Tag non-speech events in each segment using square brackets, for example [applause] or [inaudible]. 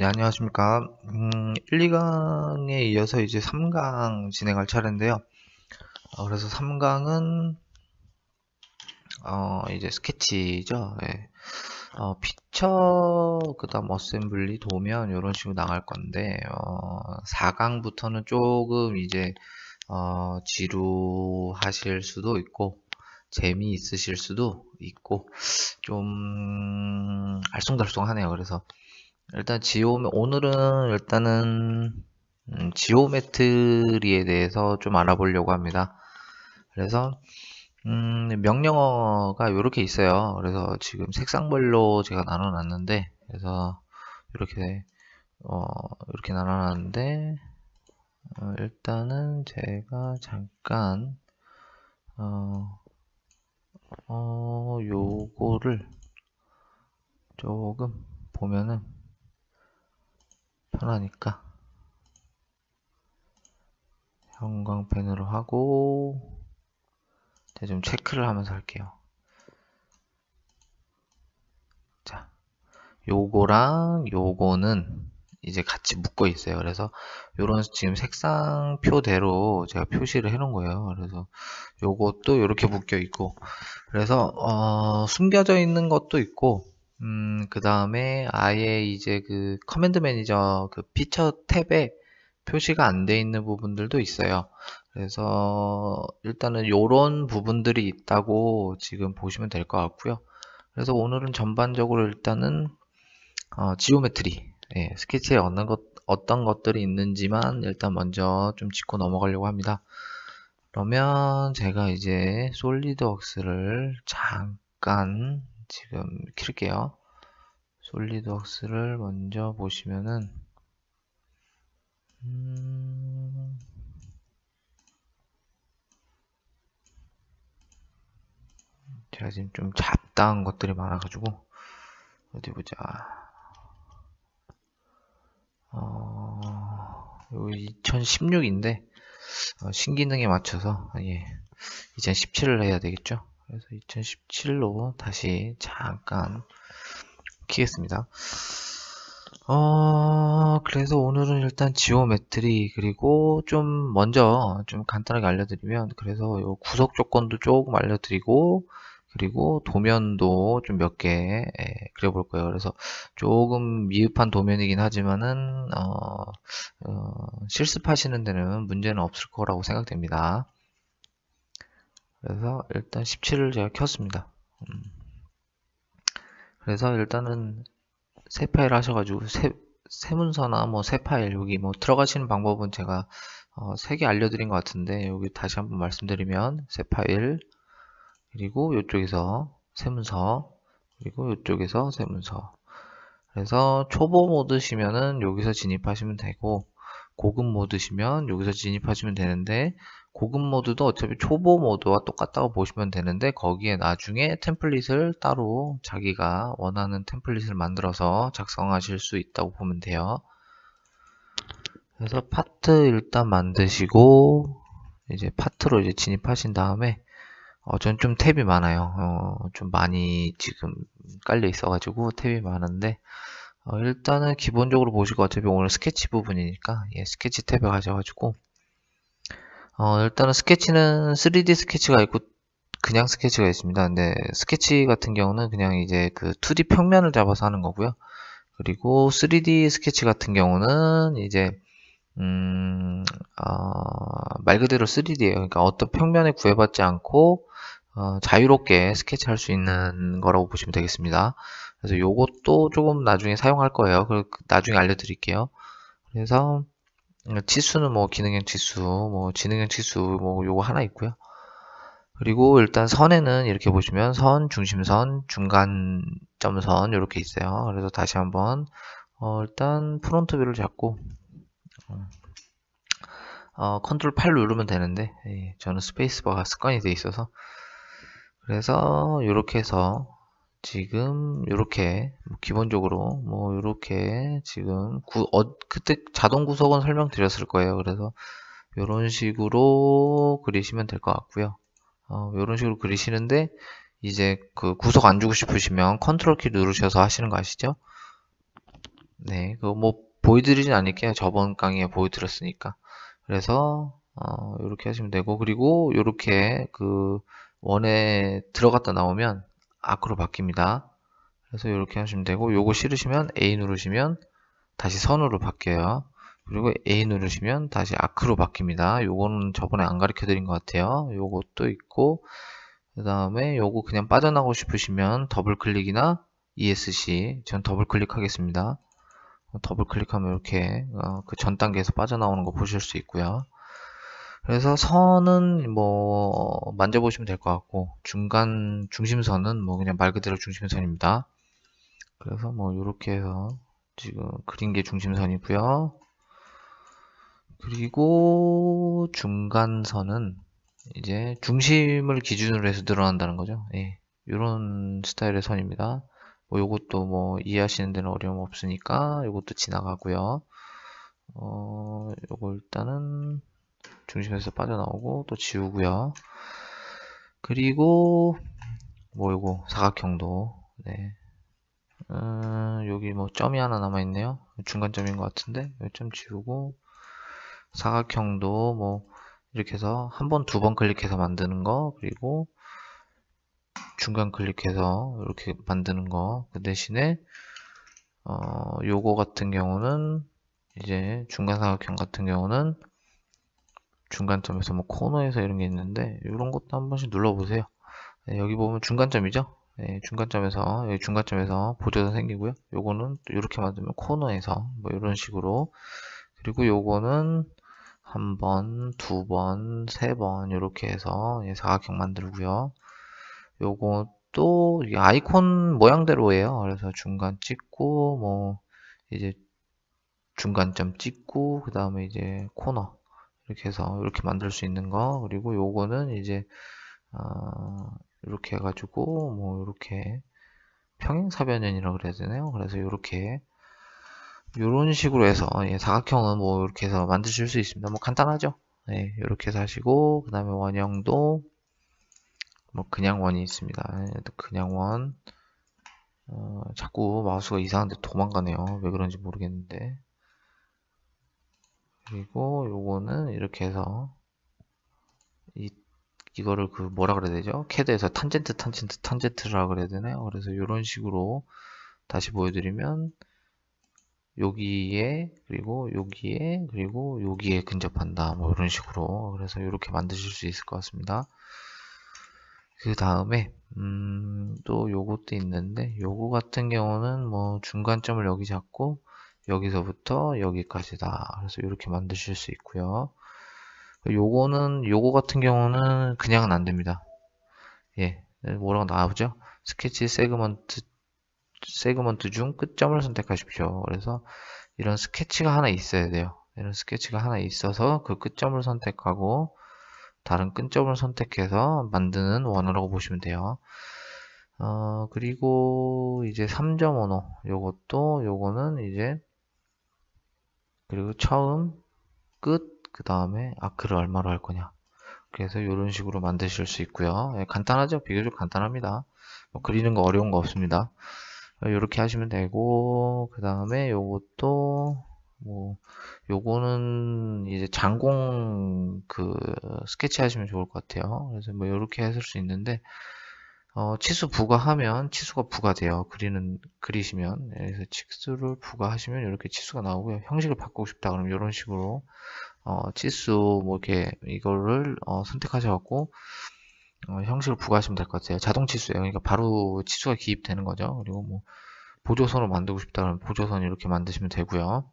네, 안녕하십니까. 음, 1, 2강에 이어서 이제 3강 진행할 차례인데요. 어, 그래서 3강은, 어, 이제 스케치죠. 예. 어, 피처, 그 다음 어셈블리, 도면, 이런 식으로 나갈 건데, 어, 4강부터는 조금 이제, 어, 지루하실 수도 있고, 재미있으실 수도 있고, 좀, 알쏭달쏭 하네요. 그래서, 일단 지오 오늘은 일단은 음, 지오메트리에 대해서 좀 알아보려고 합니다. 그래서 음, 명령어가 이렇게 있어요. 그래서 지금 색상별로 제가 나눠놨는데 그래서 이렇게 어, 이렇게 나눠놨는데 어, 일단은 제가 잠깐 어, 어 요거를 조금 보면은 편하니까 형광펜으로 하고 이제 좀 체크를 하면서 할게요 자 요거랑 요거는 이제 같이 묶어 있어요 그래서 요런 지금 색상 표대로 제가 표시를 해 놓은 거예요 그래서 요것도 이렇게 묶여 있고 그래서 어, 숨겨져 있는 것도 있고 음, 그 다음에 아예 이제 그 커맨드 매니저 그 피처 탭에 표시가 안 돼 있는 부분들도 있어요. 그래서 일단은 이런 부분들이 있다고 지금 보시면 될 것 같고요. 그래서 오늘은 전반적으로 일단은 어, 지오메트리 예, 스케치에 얻는 것, 어떤 것들이 있는지만 일단 먼저 좀 짚고 넘어가려고 합니다. 그러면 제가 이제 솔리드웍스를 잠깐 지금 킬게요. 솔리드웍스를 먼저 보시면은 음, 제가 지금 좀 잡다한 것들이 많아가지고 어디 보자. 어, 2016인데 어, 신기능에 맞춰서 아, 예, 2017을 해야 되겠죠. 그래서 2017로 다시 잠깐 키겠습니다. 어, 그래서 오늘은 일단 지오메트리 그리고 좀 먼저 좀 간단하게 알려드리면 그래서 요 구석 조건도 조금 알려드리고 그리고 도면도 좀 몇개 예, 그려볼 거예요. 그래서 조금 미흡한 도면이긴 하지만은 어, 어, 실습하시는 데는 문제는 없을 거라고 생각됩니다. 그래서 일단 17을 제가 켰습니다. 음. 그래서 일단은 새 파일 하셔가지고 새, 뭐 새 문서나 뭐 새 파일 여기 뭐 들어가시는 방법은 제가 어, 3개 알려드린 것 같은데 여기 다시 한번 말씀드리면 새 파일 그리고 이쪽에서 새 문서 그리고 이쪽에서 새 문서 그래서 초보 모드시면은 여기서 진입하시면 되고 고급 모드시면 여기서 진입하시면 되는데 고급 모드도 어차피 초보 모드와 똑같다고 보시면 되는데 거기에 나중에 템플릿을 따로 자기가 원하는 템플릿을 만들어서 작성하실 수 있다고 보면 돼요 그래서 파트 일단 만드시고 이제 파트로 이제 진입하신 다음에 어, 전 좀 탭이 많아요 어, 좀 많이 지금 깔려 있어 가지고 탭이 많은데 어, 일단은 기본적으로 보시고 어차피 오늘 스케치 부분이니까 예, 스케치 탭에 가셔가지고 어, 일단은 스케치는 3D 스케치가 있고 그냥 스케치가 있습니다. 근데 스케치 같은 경우는 그냥 이제 그 2D 평면을 잡아서 하는 거고요. 그리고 3D 스케치 같은 경우는 이제 음, 어, 말 그대로 3D예요. 그러니까 어떤 평면에 구애받지 않고 어, 자유롭게 스케치할 수 있는 거라고 보시면 되겠습니다. 그래서 요것도 조금 나중에 사용할 거예요. 그 나중에 알려드릴게요. 그래서 그러니까 지수는뭐 기능형 지수뭐 지능형 지수뭐 요거 하나 있고요. 그리고 일단 선에는 이렇게 보시면 선, 중심선, 중간점선 이렇게 있어요. 그래서 다시 한번 어 일단 프론트 뷰를 잡고 어, 어 컨트롤 8 누르면 되는데 예, 저는 스페이스바가 습관이 돼 있어서 그래서 이렇게 해서 지금 이렇게 뭐 기본적으로 뭐 이렇게 지금 구, 어, 그때 자동 구석은 설명드렸을 거예요. 그래서 이런 식으로 그리시면 될 것 같고요. 이런 어, 식으로 그리시는데 이제 그 구석 안 주고 싶으시면 컨트롤 키 누르셔서 하시는 거 아시죠? 네, 그뭐 보여드리진 않을게요. 저번 강의에 보여드렸으니까. 그래서 이렇게 어, 하시면 되고 그리고 이렇게 그 원에 들어갔다 나오면 아크로 바뀝니다. 그래서 이렇게 하시면 되고 요거 싫으시면 A 누르시면 다시 선으로 바뀌어요. 그리고 A 누르시면 다시 아크로 바뀝니다. 요거는 저번에 안 가르쳐 드린 것 같아요. 요것도 있고 그 다음에 요거 그냥 빠져나가고 싶으시면 더블 클릭이나 ESC 전 더블 클릭하겠습니다. 더블 클릭하면 이렇게 어, 그전 단계에서 빠져나오는 거 보실 수 있고요. 그래서 선은 뭐 만져보시면 될 것 같고 중간 중심선은 뭐 그냥 말 그대로 중심선입니다. 그래서 뭐 이렇게 해서 지금 그린 게 중심선이고요. 그리고 중간선은 이제 중심을 기준으로 해서 늘어난다는 거죠. 예. 이런 스타일의 선입니다. 뭐 요것도 뭐 이해하시는 데는 어려움 없으니까 요것도 지나가고요. 어, 요거 일단은 중심에서 빠져나오고 또 지우고요. 그리고 뭐 이거 사각형도 네. 음, 여기 뭐 점이 하나 남아 있네요. 중간점인 것 같은데 점 지우고 사각형도 뭐 이렇게 해서 한 번, 두 번 클릭해서 만드는 거 그리고 중간 클릭해서 이렇게 만드는 거 그 대신에 어, 요거 같은 경우는 이제 중간 사각형 같은 경우는 중간점에서 뭐 코너에서 이런 게 있는데 이런 것도 한 번씩 눌러보세요. 네, 여기 보면 중간점이죠. 네, 중간점에서 여기 중간점에서 보조선 생기고요. 요거는 이렇게 만들면 코너에서 뭐 이런 식으로 그리고 요거는 한 번, 두 번, 세 번 이렇게 해서 예, 사각형 만들고요. 요것도 아이콘 모양대로예요. 그래서 중간 찍고 뭐 이제 중간점 찍고 그 다음에 이제 코너 이렇게 해서 이렇게 만들 수 있는 거 그리고 요거는 이제 어, 이렇게 해가지고 뭐 이렇게 평행사변연이라고 그래야 되나요? 그래서 이렇게 이런 식으로 해서 예, 사각형은 뭐 이렇게 해서 만드실 수 있습니다. 뭐 간단하죠? 예, 이렇게 해서 하시고 그 다음에 원형도 뭐 그냥 원이 있습니다. 예, 그냥 원 어, 자꾸 마우스가 이상한데 도망가네요. 왜 그런지 모르겠는데 그리고 요거는 이렇게 해서 이, 이거를 그 뭐라 그래야 되죠? 캐드에서 탄젠트 탄젠트 탄젠트라 그래야 되나요? 그래서 요런 식으로 다시 보여드리면 여기에 그리고 여기에 그리고 여기에 근접한다 뭐 이런 식으로 그래서 이렇게 만드실 수 있을 것 같습니다 그 다음에 음, 또 요것도 있는데 요거 같은 경우는 뭐 중간점을 여기 잡고 여기서부터 여기까지다. 그래서 이렇게 만드실 수 있고요. 요거는 요거 같은 경우는 그냥은 안 됩니다. 예, 뭐라고 나오죠? 스케치 세그먼트 세그먼트 중 끝점을 선택하십시오. 그래서 이런 스케치가 하나 있어야 돼요. 이런 스케치가 하나 있어서 그 끝점을 선택하고 다른 끝점을 선택해서 만드는 원어라고 보시면 돼요. 어, 그리고 이제 3.5호 요것도 요거는 이제 그리고 처음, 끝, 그 다음에 아크를 얼마로 할 거냐. 그래서 이런 식으로 만드실 수 있고요. 예, 간단하죠? 비교적 간단합니다. 뭐 그리는 거 어려운 거 없습니다. 이렇게 어, 하시면 되고 그 다음에 요것도 뭐 요거는 이제 장공 그 스케치 하시면 좋을 것 같아요. 그래서 뭐 이렇게 했을 수 있는데 어, 치수 부과하면 치수가 부과되어 그리는 그리시면 네, 그래서 치수를 부과하시면 이렇게 치수가 나오고요. 형식을 바꾸고 싶다 그럼 이런 식으로 어, 치수 뭐 이렇게 이거를 어, 선택하셔갖고 어, 형식을 부과하시면 될 것 같아요. 자동 치수예요. 그러니까 바로 치수가 기입되는 거죠. 그리고 뭐 보조선을 만들고 싶다 그러면 보조선 이렇게 만드시면 되고요.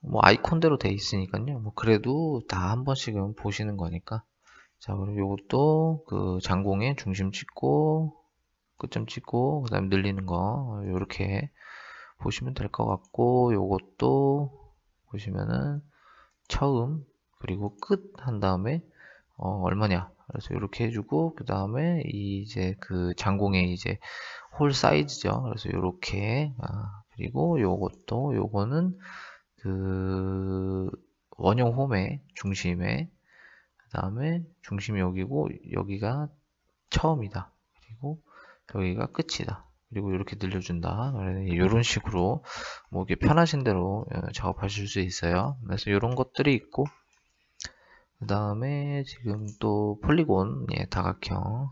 뭐 아이콘대로 돼 있으니까요. 뭐 그래도 다 한 번씩은 보시는 거니까 자, 그럼 요것도 그 장공에 중심 찍고 끝점 찍고 그 다음에 늘리는 거 이렇게 보시면 될 것 같고 요것도 보시면은 처음 그리고 끝 한 다음에 어, 얼마냐 그래서 이렇게 해주고 그 다음에 이제 그 장공의 이제 홀 사이즈죠 그래서 이렇게 아, 그리고 요것도 요거는 그 원형 홈의 중심에 그 다음에 중심이 여기고 여기가 처음이다 그리고 여기가 끝이다 그리고 이렇게 늘려준다 이런 식으로 뭐 이게 편하신 대로 예, 작업하실 수 있어요 그래서 이런 것들이 있고 그 다음에 지금 또 폴리곤 예, 다각형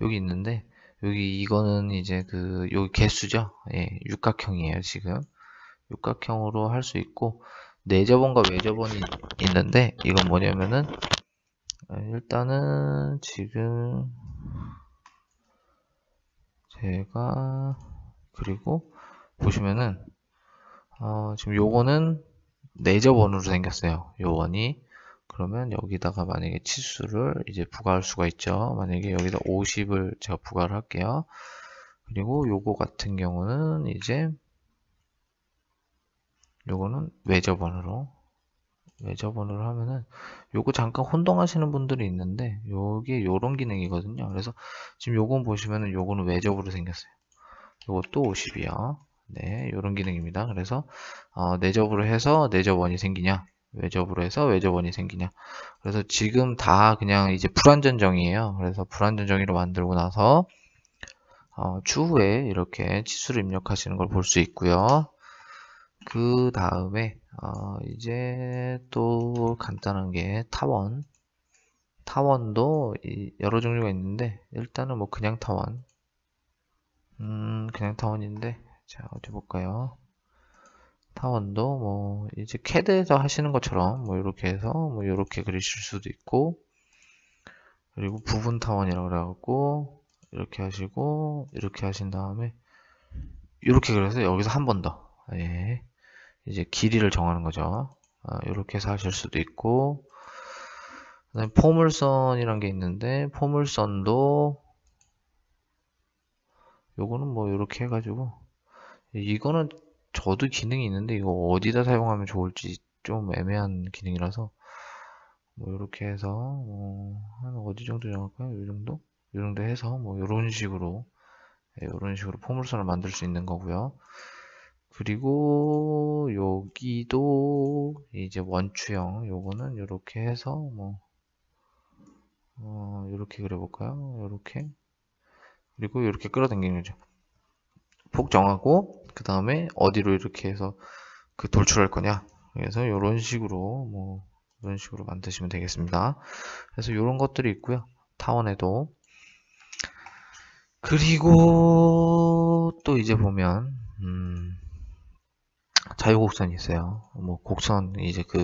여기 있는데 여기 이거는 이제 그 여기 개수죠 예, 육각형이에요 지금 육각형으로 할 수 있고 내저번과 외저번이 있는데 이건 뭐냐면은 어, 일단은 지금 제가 그리고 보시면은 어 지금 요거는 내저번으로 생겼어요 요원이 그러면 여기다가 만약에 치수를 이제 부과할 수가 있죠 만약에 여기다 50을 제가 부과를 할게요 그리고 요거 같은 경우는 이제 요거는 외접원으로 외접원으로 하면은 요거 잠깐 혼동하시는 분들이 있는데 요게 요런 기능이거든요 그래서 지금 요건 보시면은 요거는 외접으로 생겼어요 요것도 5 0이야네 요런 기능입니다 그래서 어, 내접으로 해서 내접원이 생기냐 외접으로 해서 외접원이 생기냐 그래서 지금 다 그냥 이제 불완전정이에요 그래서 불완전정의로 만들고 나서 어, 추후에 이렇게 치수를 입력하시는 걸 볼 수 있고요 그 다음에 어 이제 또 간단한 게 타원 타원도 여러 종류가 있는데 일단은 뭐 그냥 타원 음 그냥 타원인데 자 어디 볼까요 타원도 뭐 이제 캐드에서 하시는 것처럼 뭐 이렇게 해서 뭐 이렇게 그리실 수도 있고 그리고 부분 타원이라고 그래갖고 이렇게 하시고 이렇게 하신 다음에 이렇게 그래서 여기서 한 번 더 예. 이제 길이를 정하는 거죠. 아, 이렇게 해서 하실 수도 있고 그다음에 포물선이란 게 있는데 포물선도 요거는 뭐 이렇게 해가지고 이거는 저도 기능이 있는데 이거 어디다 사용하면 좋을지 좀 애매한 기능이라서 뭐 이렇게 해서 뭐한 어디 정도 정할까요? 이 정도? 이 정도 해서 뭐 이런 식으로 이런 예, 식으로 포물선을 만들 수 있는 거고요. 그리고 여기도 이제 원추형 요거는 이렇게 해서 뭐 어, 이렇게 그려볼까요? 이렇게 그리고 이렇게 끌어당기는 거죠. 폭 정하고 그 다음에 어디로 이렇게 해서 그 돌출할 거냐. 그래서 이런 식으로 뭐 이런 식으로 만드시면 되겠습니다. 그래서 이런 것들이 있고요. 타원에도 그리고 또 이제 보면 음 자유곡선이 있어요. 뭐 곡선 이제 그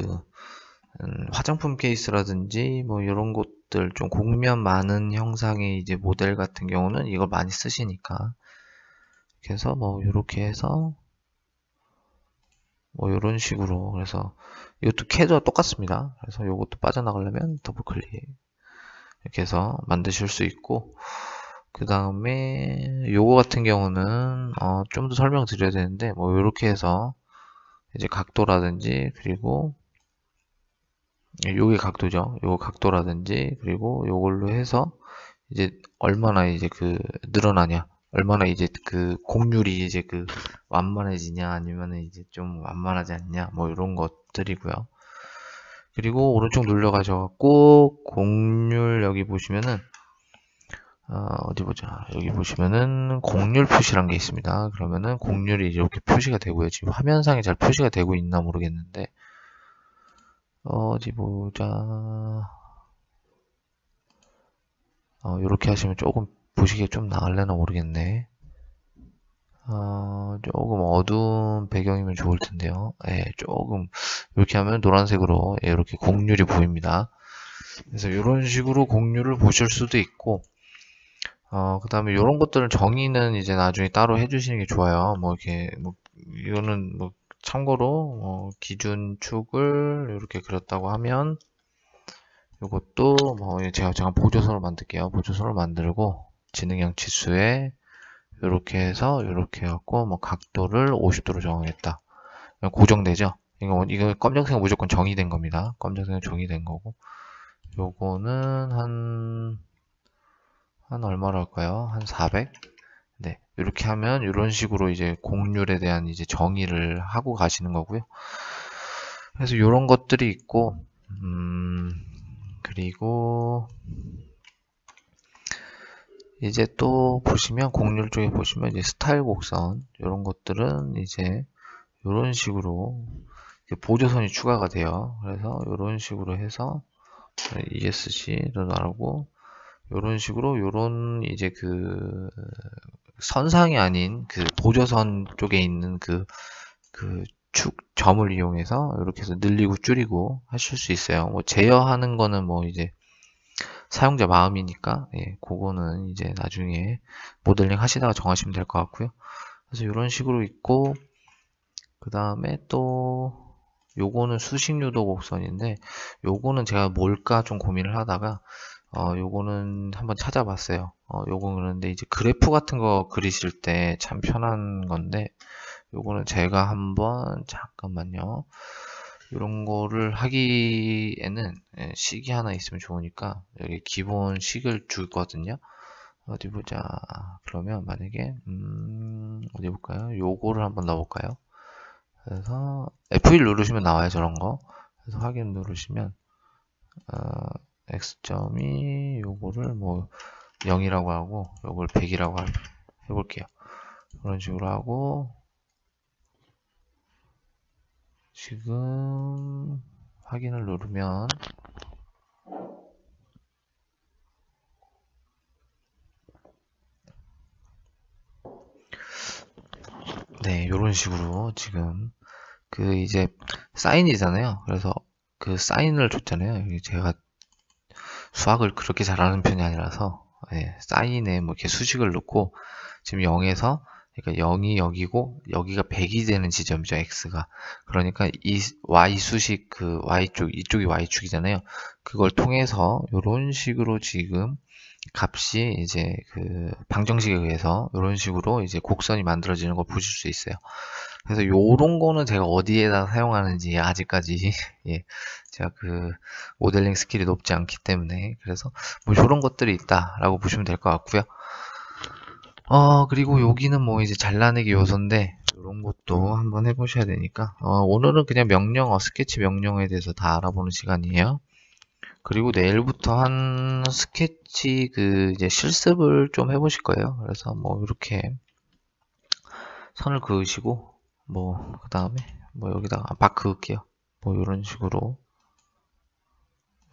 음, 화장품 케이스라든지 뭐 이런 것들 좀 곡면 많은 형상의 이제 모델 같은 경우는 이걸 많이 쓰시니까 그래서 뭐 이렇게 해서 뭐 이런 식으로 그래서 이것도 캐드와 똑같습니다. 그래서 이것도 빠져나가려면 더블 클릭 이렇게 해서 만드실 수 있고 그 다음에 요거 같은 경우는 어, 좀 더 설명드려야 되는데 뭐 이렇게 해서 이제 각도라든지 그리고 요게 각도죠. 요 각도라든지 그리고 요걸로 해서 이제 얼마나 이제 그 늘어나냐 얼마나 이제 그 곡률이 이제 그 완만해지냐 아니면 이제 좀 완만하지 않냐 뭐 이런 것들이고요 그리고 오른쪽 눌러 가셔갖고 곡률 여기 보시면은 아, 어디 보자. 여기 보시면은 공률 표시란 게 있습니다. 그러면은 공률이 이렇게 표시가 되고요. 지금 화면상에 잘 표시가 되고 있나 모르겠는데 어디 보자. 어, 이렇게 하시면 조금 보시기에 좀 나을래나 모르겠네. 어, 조금 어두운 배경이면 좋을 텐데요. 예, 조금 이렇게 하면 노란색으로 예, 이렇게 공률이 보입니다. 그래서 이런 식으로 공률을 보실 수도 있고 어, 그 다음에 이런 것들은 정의는 이제 나중에 따로 해주시는 게 좋아요. 뭐 이렇게, 뭐, 이거는 뭐 참고로 뭐 기준축을 이렇게 그렸다고 하면 이것도 뭐 예, 제가 제가 보조선을 만들게요. 보조선을 만들고 지능형 치수에 이렇게 해서 이렇게 해갖고 뭐 각도를 50도로 정하겠다. 고정되죠. 이거 이거 검정색은 무조건 정의된 겁니다. 검정색은 정의된 거고 요거는 한 한얼마할까요한 400? 네. 이렇게 하면 이런 식으로 이제 공률에 대한 이제 정의를 하고 가시는 거고요. 그래서 이런 것들이 있고, 음, 그리고 이제 또 보시면 공률 쪽에 보시면 이제 스타일 곡선 이런 것들은 이제 이런 식으로 보조선이 추가가 돼요. 그래서 이런 식으로 해서 ESC를 나누고 요런 식으로 요런 이제 그 선상이 아닌 그 보조선 쪽에 있는 그, 그 축, 점을 이용해서 이렇게 해서 늘리고 줄이고 하실 수 있어요. 뭐 제어하는 거는 뭐 이제 사용자 마음이니까, 예, 그거는 이제 나중에 모델링 하시다가 정하시면 될 것 같고요. 그래서 이런 식으로 있고, 그 다음에 또, 요거는 수식 유도 곡선인데, 요거는 제가 뭘까 좀 고민을 하다가, 어, 요거는 한번 찾아봤어요. 어, 요거 그런데 이제 그래프 같은 거 그리실 때 참 편한 건데, 요거는 제가 한번, 잠깐만요. 이런 거를 하기에는 예, 식이 하나 있으면 좋으니까 여기 기본 식을 주거든요. 어디 보자. 그러면 만약에 음 어디 볼까요? 요거를 한번 넣어볼까요? 그래서 F1 누르시면 나와요 저런 거. 그래서 확인 누르시면 어 x점이 요거를 뭐 0이라고 하고 요걸 100이라고 해볼게요. 그런 식으로 하고 지금 확인을 누르면 네, 이런 식으로 지금 그 이제 사인이잖아요. 그래서 그 사인을 줬잖아요. 제가 수학을 그렇게 잘하는 편이 아니라서 예, 사인에 뭐 이렇게 수식을 놓고 지금 0에서 그러니까 0이 여기고 여기가 100이 되는 지점이죠 x가 그러니까 이 y 수식 그 y쪽 이쪽이 y축이잖아요 그걸 통해서 이런 식으로 지금 값이 이제 그 방정식에 의해서 이런 식으로 이제 곡선이 만들어지는 걸 보실 수 있어요 그래서 요런 거는 제가 어디에다 사용하는지 아직까지 [laughs] 예, 제가 그 모델링 스킬이 높지 않기 때문에 그래서 뭐 요런 것들이 있다라고 보시면 될 것 같고요. 어 그리고 여기는 뭐 이제 잘라내기 요소인데 이런 것도 한번 해보셔야 되니까 어, 오늘은 그냥 명령어 스케치 명령에 대해서 다 알아보는 시간이에요 그리고 내일부터 한 스케치 그 이제 실습을 좀 해보실 거예요 그래서 뭐 이렇게 선을 그으시고 뭐그 다음에 뭐 여기다가 막 아, 그을게요 뭐 이런 식으로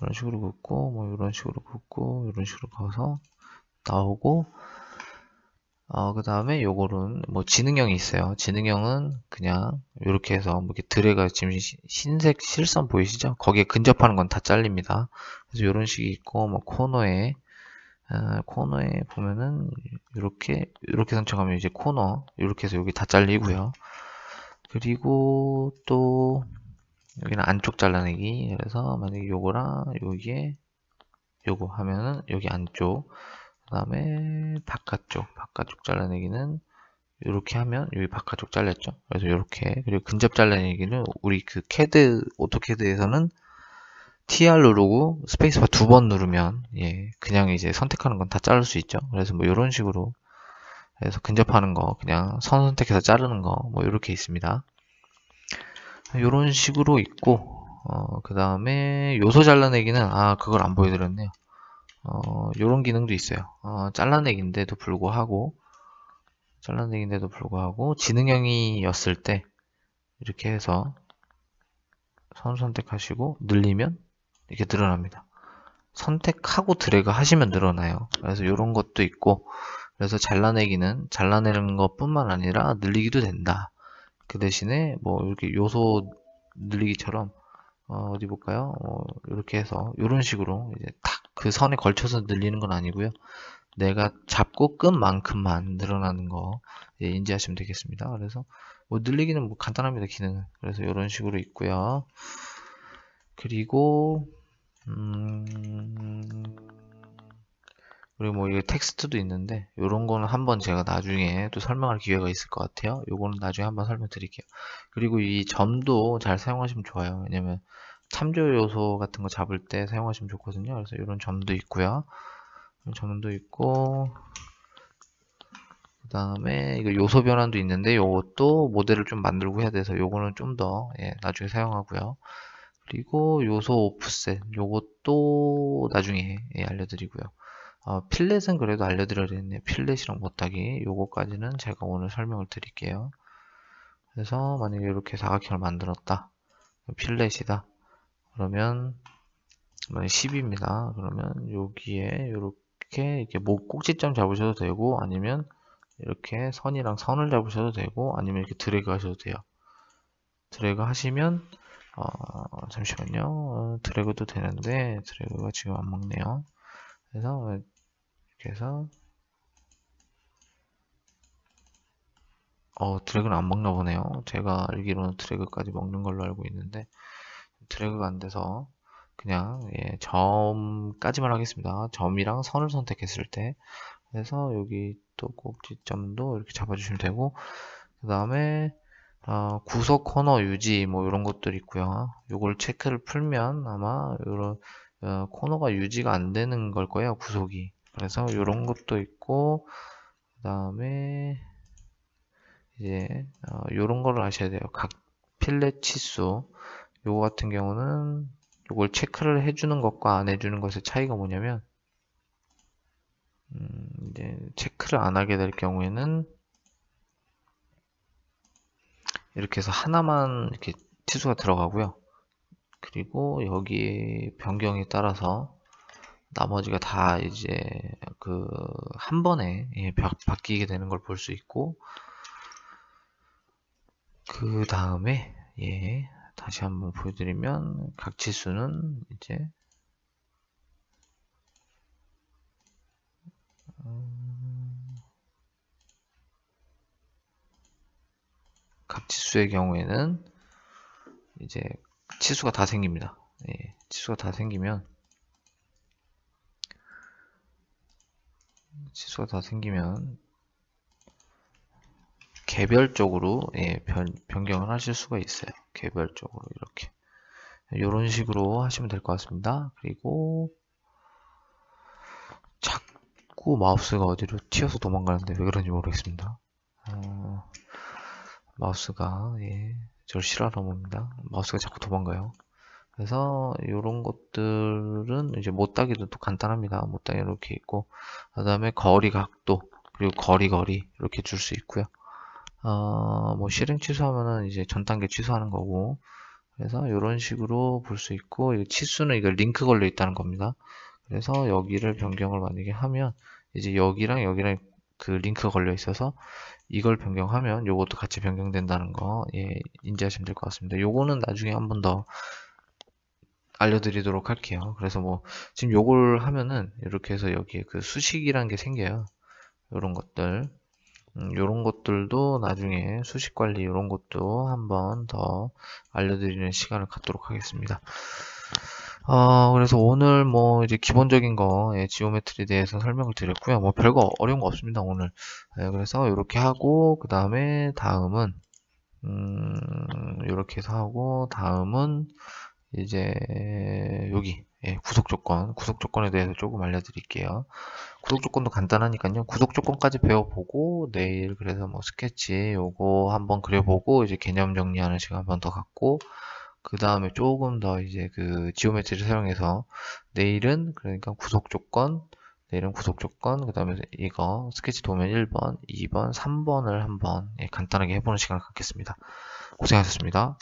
이런 식으로 긋고 뭐 이런 식으로 긋고 이런 식으로 가서 나오고 어, 그 다음에 요거는 뭐 지능형이 있어요 지능형은 그냥 이렇게 해서 뭐 이렇게 드래가 지금 흰색 실선 보이시죠 거기에 근접하는 건 다 잘립니다 그래서 이런 식이 있고 뭐 코너에 어, 코너에 보면은 이렇게 이렇게 선택하면 이제 코너 이렇게 해서 여기 다 잘리고요 그리고 또 여기는 안쪽 잘라내기 그래서 만약에 요거랑 요에 요거 하면은 여기 안쪽 그 다음에 바깥쪽 바깥쪽 잘라내기는 이렇게 하면 여기 바깥쪽 잘렸죠 그래서 이렇게 그리고 근접 잘라내기는 우리 그 캐드 오토캐드에서는 TR 누르고 스페이스바 두 번 누르면 예 그냥 이제 선택하는 건 다 자를 수 있죠 그래서 뭐 이런 식으로 그래서 근접하는 거 그냥 선 선택해서 자르는 거 뭐 이렇게 있습니다 이런 식으로 있고 어, 그 다음에 요소 잘라내기는 아 그걸 안 보여드렸네요 이런 어, 기능도 있어요 어, 잘라내기인데도 불구하고 잘라내기인데도 불구하고 지능형이었을 때 이렇게 해서 선 선택하시고 늘리면 이렇게 늘어납니다 선택하고 드래그 하시면 늘어나요 그래서 이런 것도 있고 그래서 잘라내기는 잘라내는 것뿐만 아니라 늘리기도 된다. 그 대신에 뭐 이렇게 요소 늘리기처럼 어, 디 볼까요? 어, 이렇게 해서 이런 식으로 이제 탁그 선에 걸쳐서 늘리는 건 아니고요. 내가 잡고 끈 만큼만 늘어나는 거 예, 인지하시면 되겠습니다. 그래서 뭐 늘리기는 뭐 간단합니다. 기능은 그래서 이런 식으로 있고요. 그리고 음... 그리고 뭐 이게 텍스트도 있는데 이런 거는 한번 제가 나중에 또 설명할 기회가 있을 것 같아요 요거는 나중에 한번 설명드릴게요 그리고 이 점도 잘 사용하시면 좋아요 왜냐면 참조 요소 같은 거 잡을 때 사용하시면 좋거든요 그래서 이런 점도 있고요 점도 있고 그 다음에 이거 요소 변환도 있는데 요것도 모델을 좀 만들고 해야 돼서 요거는 좀더 예, 나중에 사용하고요 그리고 요소 오프셋 요것도 나중에 예, 알려드리고요 어, 필렛은 그래도 알려드려야 되겠네요. 필렛이랑 못하기 요거까지는 제가 오늘 설명을 드릴게요. 그래서 만약에 이렇게 사각형을 만들었다. 필렛이다. 그러면 만약 10입니다. 그러면 여기에 이렇게 이렇게 목 꼭지점 잡으셔도 되고 아니면 이렇게 선이랑 선을 잡으셔도 되고 아니면 이렇게 드래그 하셔도 돼요. 드래그 하시면 어, 잠시만요. 어, 드래그도 되는데 드래그가 지금 안 먹네요. 그래서 이렇게 해서 어 드래그는 안 먹나 보네요 제가 알기로는 드래그까지 먹는 걸로 알고 있는데 드래그가 안 돼서 그냥 예, 점까지만 하겠습니다 점이랑 선을 선택했을 때 그래서 여기 또 꼭지점도 이렇게 잡아주시면 되고 그 다음에 어, 구석 코너 유지 뭐 이런 것들 있고요 요걸 체크를 풀면 아마 이런 어, 코너가 유지가 안 되는 걸 거예요 구속이 그래서 이런 것도 있고 그 다음에 이제 이런 어, 거를 아셔야 돼요 각 필렛 치수 요거 같은 경우는 요걸 체크를 해주는 것과 안 해주는 것의 차이가 뭐냐면 음, 이제 체크를 안 하게 될 경우에는 이렇게 해서 하나만 이렇게 치수가 들어가고요 그리고 여기 변경에 따라서 나머지가 다 이제 그 한 번에 예, 바뀌게 되는 걸 볼 수 있고 그 다음에 예 다시 한번 보여드리면 각 지수는 이제 음, 각 지수의 경우에는 이제 치수가 다 생깁니다. 예, 치수가 다 생기면 치수가 다 생기면 개별적으로 예, 변, 경을 하실 수가 있어요. 개별적으로 이렇게 이런 식으로 하시면 될 것 같습니다. 그리고 자꾸 마우스가 어디로 튀어서 도망가는데 왜 그런지 모르겠습니다. 어, 마우스가 예, 저를 싫어하는 봅니다. 마우스가 자꾸 도망가요. 그래서 이런 것들은 이제 못 따기도 또 간단합니다. 못 따기 이렇게 있고 그 다음에 거리 각도 그리고 거리 거리 이렇게 줄 수 있고요. 어, 뭐 실행 취소하면은 이제 전 단계 취소하는 거고 그래서 이런 식으로 볼 수 있고 이 치수는 이거 링크 걸려 있다는 겁니다. 그래서 여기를 변경을 만약에 하면 이제 여기랑 여기랑 그링크 걸려 있어서 이걸 변경하면 요것도 같이 변경된다는 거 예, 인지하시면 될 것 같습니다. 요거는 나중에 한 번 더 알려드리도록 할게요. 그래서 뭐 지금 요걸 하면은 이렇게 해서 여기에 그 수식이란 게 생겨요. 요런 것들 음, 요런 것들도 나중에 수식 관리 요런 것도 한 번 더 알려드리는 시간을 갖도록 하겠습니다. 어, 그래서 오늘 뭐 이제 기본적인 거 예, 지오메트리에 대해서 설명을 드렸고요. 뭐 별거 어려운 거 없습니다 오늘. 예, 그래서 이렇게 하고 그 다음에 다음은 음, 이렇게 해서 하고 다음은 이제 여기 예, 구속 조건, 구속 조건에 대해서 조금 알려드릴게요. 구속 조건도 간단하니까요. 구속 조건까지 배워보고 내일 그래서 뭐 스케치 요거 한번 그려보고 이제 개념 정리하는 시간 한번 더 갖고 그 다음에 조금 더 이제 그 지오메트리를 사용해서 내일은 그러니까 구속 조건 내일은 구속 조건 그 다음에 이거 스케치 도면 1번 2번 3번을 한번 예, 간단하게 해보는 시간을 갖겠습니다 고생하셨습니다